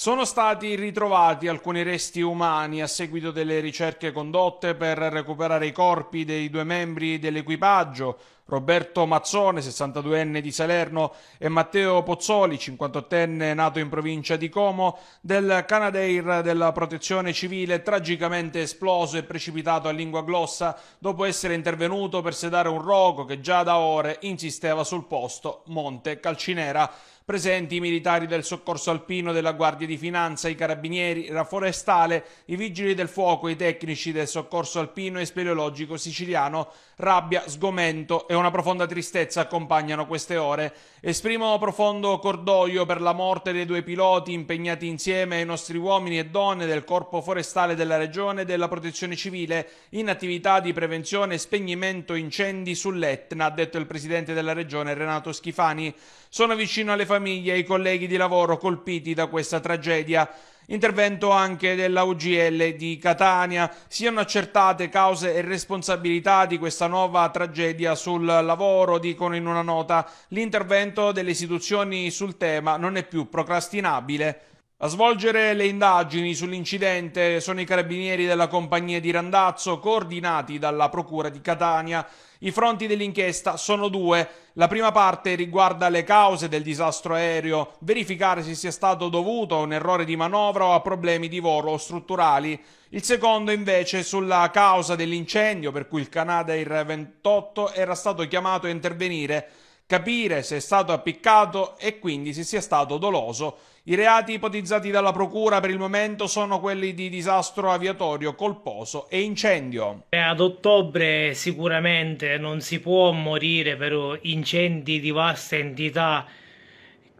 Sono stati ritrovati alcuni resti umani a seguito delle ricerche condotte per recuperare i corpi dei due membri dell'equipaggio, Roberto Mazzone, 62enne di Salerno, e Matteo Pozzoli, 58enne nato in provincia di Como, del Canadair della Protezione Civile, tragicamente esploso e precipitato a lingua glossa dopo essere intervenuto per sedare un rogo che già da ore insisteva sul posto Monte Calcinera presenti i militari del soccorso alpino, della Guardia di Finanza, i carabinieri, la forestale, i vigili del fuoco, i tecnici del soccorso alpino e speleologico siciliano. Rabbia, sgomento e una profonda tristezza accompagnano queste ore. Esprimo profondo cordoglio per la morte dei due piloti impegnati insieme ai nostri uomini e donne del Corpo Forestale della Regione e della Protezione Civile in attività di prevenzione e spegnimento incendi sull'Etna, ha detto il Presidente della Regione Renato Schifani. Sono vicino alle famiglie famiglie e i colleghi di lavoro colpiti da questa tragedia. Intervento anche della UGL di Catania. Siano accertate cause e responsabilità di questa nuova tragedia sul lavoro, dicono in una nota. L'intervento delle istituzioni sul tema non è più procrastinabile. A svolgere le indagini sull'incidente sono i carabinieri della compagnia di Randazzo, coordinati dalla Procura di Catania. I fronti dell'inchiesta sono due. La prima parte riguarda le cause del disastro aereo, verificare se sia stato dovuto a un errore di manovra o a problemi di volo strutturali. Il secondo invece sulla causa dell'incendio per cui il Canadair 28 era stato chiamato a intervenire capire se è stato appiccato e quindi se sia stato doloso. I reati ipotizzati dalla Procura per il momento sono quelli di disastro aviatorio colposo e incendio. Eh, ad ottobre sicuramente non si può morire per incendi di vasta entità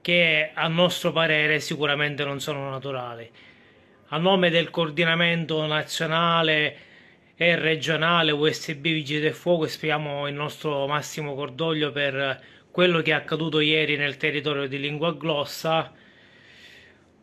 che a nostro parere sicuramente non sono naturali. A nome del coordinamento nazionale e regionale USB Vigili del Fuoco esprimiamo il nostro massimo cordoglio per quello che è accaduto ieri nel territorio di Lingua Glossa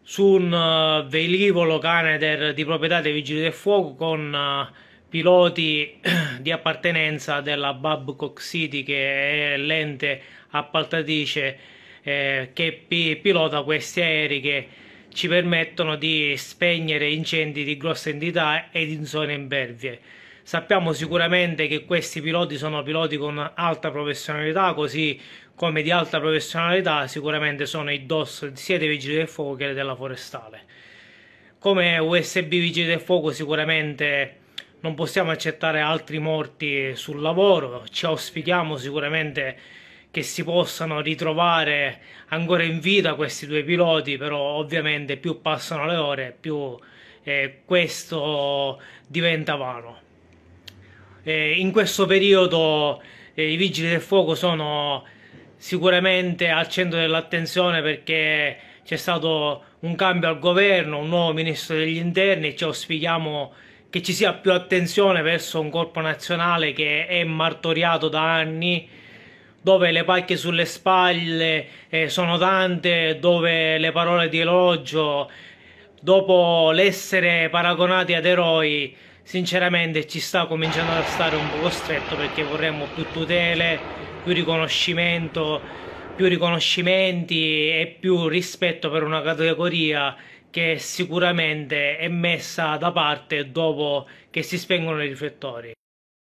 su un eh, velivolo Canadair di proprietà dei Vigili del Fuoco con eh, piloti di appartenenza della Babcock City che è l'ente appaltatrice eh, che pilota questi aerei che ci permettono di spegnere incendi di grossa entità ed in zone impervie. Sappiamo sicuramente che questi piloti sono piloti con alta professionalità, così come di alta professionalità sicuramente sono i DOS sia dei Vigili del Fuoco che della Forestale. Come USB Vigili del Fuoco sicuramente non possiamo accettare altri morti sul lavoro, ci auspichiamo sicuramente che si possano ritrovare ancora in vita questi due piloti, però ovviamente più passano le ore più eh, questo diventa vano. Eh, in questo periodo eh, i vigili del fuoco sono sicuramente al centro dell'attenzione perché c'è stato un cambio al governo, un nuovo ministro degli interni, ci auspichiamo che ci sia più attenzione verso un corpo nazionale che è martoriato da anni, dove le pacche sulle spalle eh, sono tante, dove le parole di elogio, dopo l'essere paragonati ad eroi, sinceramente ci sta cominciando a stare un po' stretto perché vorremmo più tutele, più riconoscimento, più riconoscimenti e più rispetto per una categoria che sicuramente è messa da parte dopo che si spengono i riflettori.